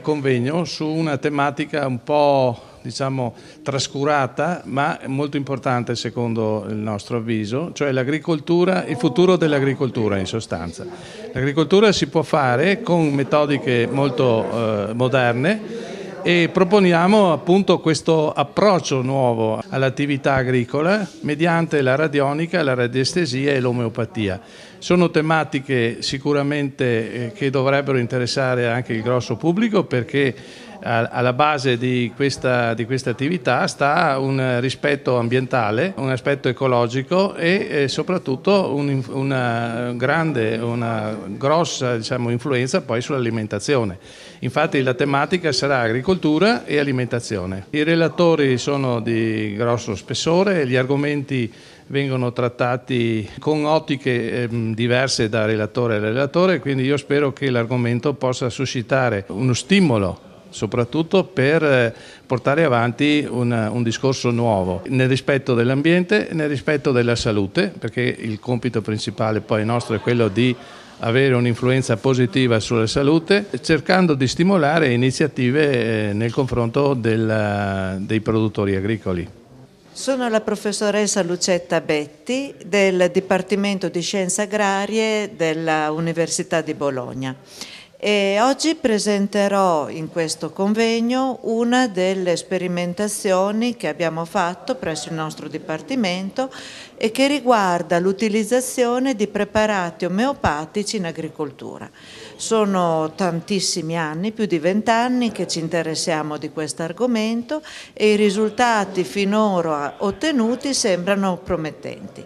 convegno su una tematica un po' diciamo, trascurata ma molto importante secondo il nostro avviso, cioè l'agricoltura, il futuro dell'agricoltura in sostanza. L'agricoltura si può fare con metodiche molto eh, moderne e proponiamo appunto questo approccio nuovo all'attività agricola mediante la radionica, la radiestesia e l'omeopatia. Sono tematiche sicuramente eh, che dovrebbero interessare anche il grosso pubblico perché alla base di questa, di questa, attività sta un rispetto ambientale, un aspetto ecologico e soprattutto un, una grande, una grossa diciamo, influenza poi sull'alimentazione. Infatti la tematica sarà agricoltura e alimentazione. I relatori sono di grosso spessore, gli argomenti vengono trattati con ottiche ehm, diverse da relatore a relatore, quindi io spero che l'argomento possa suscitare uno stimolo soprattutto per eh, portare avanti una, un discorso nuovo nel rispetto dell'ambiente e nel rispetto della salute, perché il compito principale poi nostro è quello di avere un'influenza positiva sulla salute, cercando di stimolare iniziative eh, nel confronto della, eh, dei produttori agricoli. Sono la professoressa Lucetta Betti del Dipartimento di Scienze Agrarie dell'Università di Bologna. E oggi presenterò in questo convegno una delle sperimentazioni che abbiamo fatto presso il nostro Dipartimento e che riguarda l'utilizzazione di preparati omeopatici in agricoltura. Sono tantissimi anni, più di vent'anni, che ci interessiamo di questo argomento e i risultati finora ottenuti sembrano promettenti.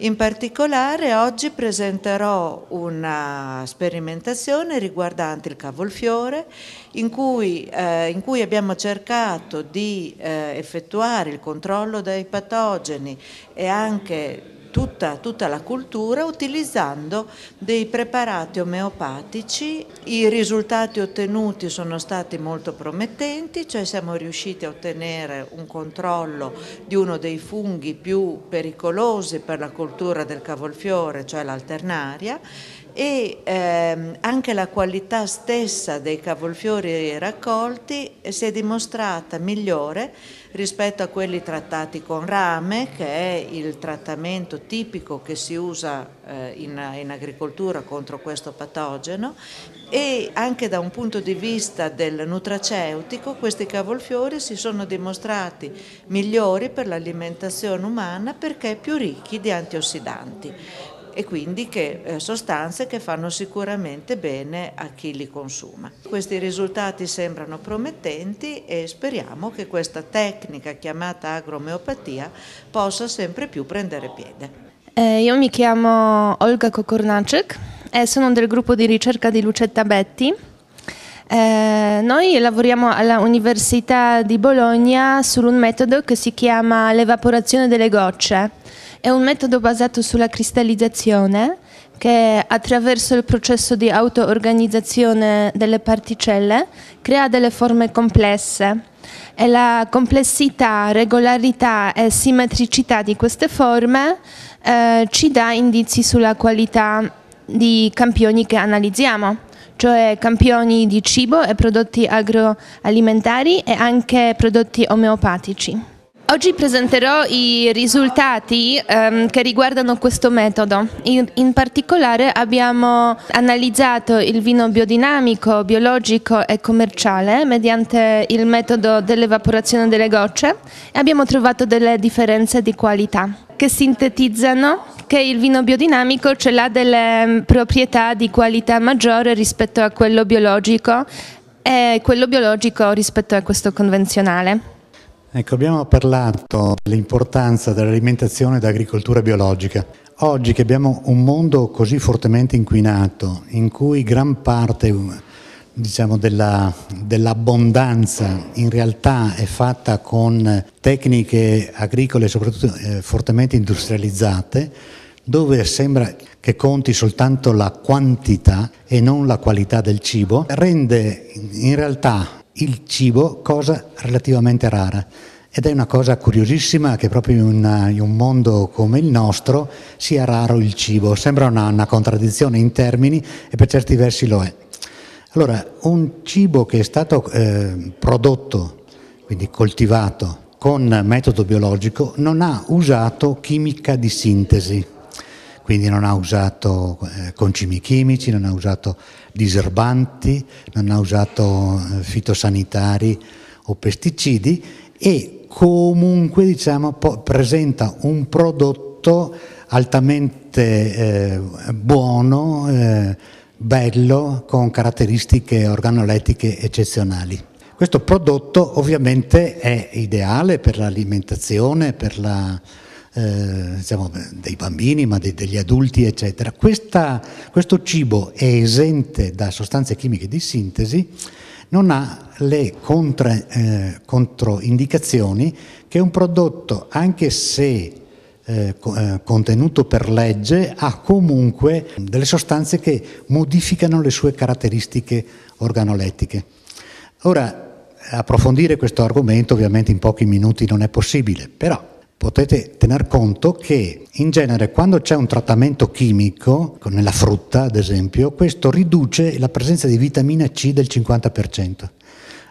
In particolare oggi presenterò una sperimentazione riguardante il cavolfiore in cui, eh, in cui abbiamo cercato di eh, effettuare il controllo dei patogeni e anche tutta, tutta la cultura utilizzando dei preparati omeopatici. I risultati ottenuti sono stati molto promettenti, cioè siamo riusciti a ottenere un controllo di uno dei funghi più pericolosi per la cultura del cavolfiore, cioè l'alternaria, e ehm, anche la qualità stessa dei cavolfiori raccolti si è dimostrata migliore rispetto a quelli trattati con rame, che è il trattamento tipico che si usa eh, in, in, agricoltura contro questo patogeno e anche da un punto di vista del nutraceutico questi cavolfiori si sono dimostrati migliori per l'alimentazione umana perché più ricchi di antiossidanti e quindi che eh, sostanze che fanno sicuramente bene a chi li consuma. Questi risultati sembrano promettenti e speriamo che questa tecnica chiamata agromeopatia possa sempre più prendere piede. Eh, io mi chiamo Olga Kokornacek e sono del gruppo di ricerca di Lucetta Betti eh, noi lavoriamo all'Università di Bologna su un metodo che si chiama l'evaporazione delle gocce. È un metodo basato sulla cristallizzazione che attraverso il processo di auto-organizzazione delle particelle crea delle forme complesse e la complessità, regolarità e simmetricità di queste forme eh, ci dà indizi sulla qualità di campioni che analizziamo cioè campioni di cibo e prodotti agroalimentari e anche prodotti omeopatici. Oggi presenterò i risultati ehm, che riguardano questo metodo. In, in, particolare abbiamo analizzato il vino biodinamico, biologico e commerciale mediante il metodo dell'evaporazione delle gocce e abbiamo trovato delle differenze di qualità che sintetizzano che il vino biodinamico ce l'ha delle mm, proprietà di qualità maggiore rispetto a quello biologico e quello biologico rispetto a questo convenzionale. Ecco, abbiamo parlato dell'importanza dell'alimentazione e dell'agricoltura biologica. Oggi che abbiamo un mondo così fortemente inquinato, in cui gran parte diciamo, della, dell'abbondanza in realtà è fatta con tecniche agricole soprattutto eh, fortemente industrializzate dove sembra che conti soltanto la quantità e non la qualità del cibo, rende in realtà il cibo cosa relativamente rara. Ed è una cosa curiosissima che proprio in, una, in un mondo come il nostro sia raro il cibo. Sembra una, una contraddizione in termini e per certi versi lo è. Allora, un cibo che è stato eh, prodotto, quindi coltivato con metodo biologico, non ha usato chimica di sintesi, quindi non ha usato eh, concimi chimici, non ha usato diserbanti, non ha usato eh, fitosanitari o pesticidi e comunque diciamo, po- presenta un prodotto altamente eh, buono eh, bello con caratteristiche organolettiche eccezionali. Questo prodotto ovviamente è ideale per l'alimentazione, per la, eh, diciamo, dei bambini, ma de- degli adulti, eccetera. Questa, questo cibo è esente da sostanze chimiche di sintesi, non ha le contra, eh, controindicazioni che un prodotto, anche se eh, eh, contenuto per legge ha comunque delle sostanze che modificano le sue caratteristiche organolettiche. Ora, approfondire questo argomento ovviamente in pochi minuti non è possibile, però potete tener conto che in genere quando c'è un trattamento chimico, nella frutta ad esempio, questo riduce la presenza di vitamina C del 50%.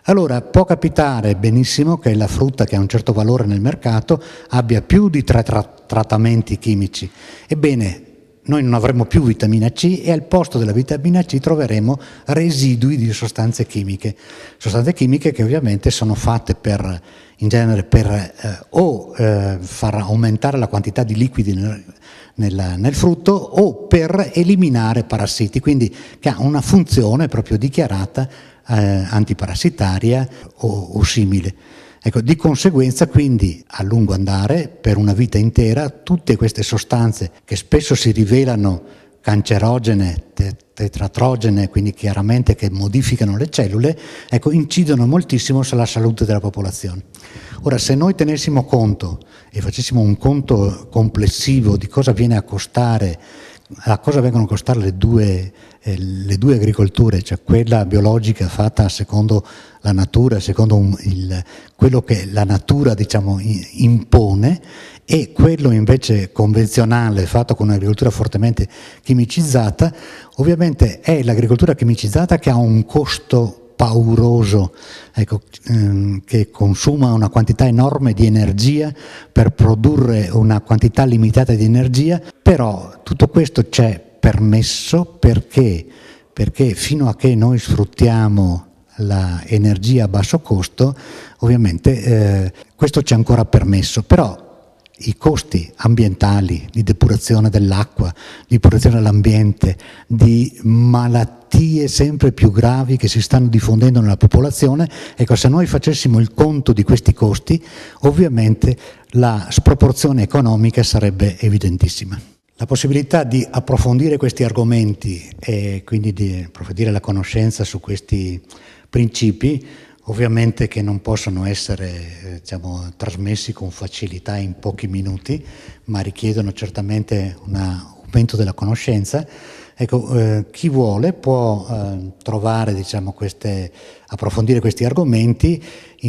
Allora può capitare benissimo che la frutta che ha un certo valore nel mercato abbia più di tre tra trattamenti chimici. Ebbene, noi non avremo più vitamina C e al posto della vitamina C troveremo residui di sostanze chimiche. Sostanze chimiche che ovviamente sono fatte per, in genere per eh, o eh, far aumentare la quantità di liquidi nel, nel, nel frutto o per eliminare parassiti, quindi che ha una funzione proprio dichiarata eh, antiparassitaria o, o simile. Ecco, di conseguenza quindi a lungo andare, per una vita intera, tutte queste sostanze che spesso si rivelano cancerogene, te- tetratrogene, quindi chiaramente che modificano le cellule, ecco, incidono moltissimo sulla salute della popolazione. Ora, se noi tenessimo conto e facessimo un conto complessivo di cosa viene a costare a cosa vengono a costare le due, eh, le due, agricolture, cioè quella biologica fatta secondo la natura, secondo un, il, quello che la natura diciamo, impone e quello invece convenzionale fatto con un'agricoltura fortemente chimicizzata, ovviamente è l'agricoltura chimicizzata che ha un costo pauroso ecco, ehm, che consuma una quantità enorme di energia per produrre una quantità limitata di energia, però tutto questo c'è permesso perché, perché fino a che noi sfruttiamo l'energia a basso costo, ovviamente eh, questo c'è ancora permesso, però i costi ambientali di depurazione dell'acqua, di protezione dell'ambiente, di malattie, malattie sempre più gravi che si stanno diffondendo nella popolazione, ecco, se noi facessimo il conto di questi costi, ovviamente la sproporzione economica sarebbe evidentissima. La possibilità di approfondire questi argomenti e quindi di approfondire la conoscenza su questi principi, ovviamente che non possono essere eh, diciamo, trasmessi con facilità in pochi minuti, ma richiedono certamente un aumento della conoscenza, Ecco, eh, chi vuole può eh, trovare, diciamo, queste, approfondire questi argomenti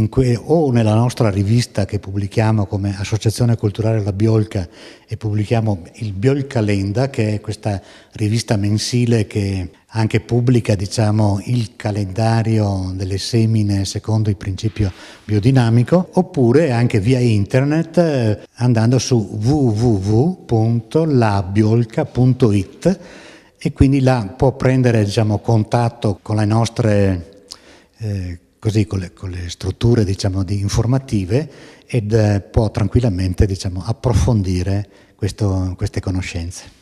que- o nella nostra rivista che pubblichiamo come Associazione Culturale La Biolca e pubblichiamo il Biolca Lenda, che è questa rivista mensile che anche pubblica diciamo, il calendario delle semine secondo il principio biodinamico, oppure anche via internet eh, andando su www.labiolca.it e quindi là può prendere diciamo, contatto con le nostre eh, così, con, le, con le strutture diciamo, di informative ed eh, può tranquillamente diciamo, approfondire questo, queste conoscenze.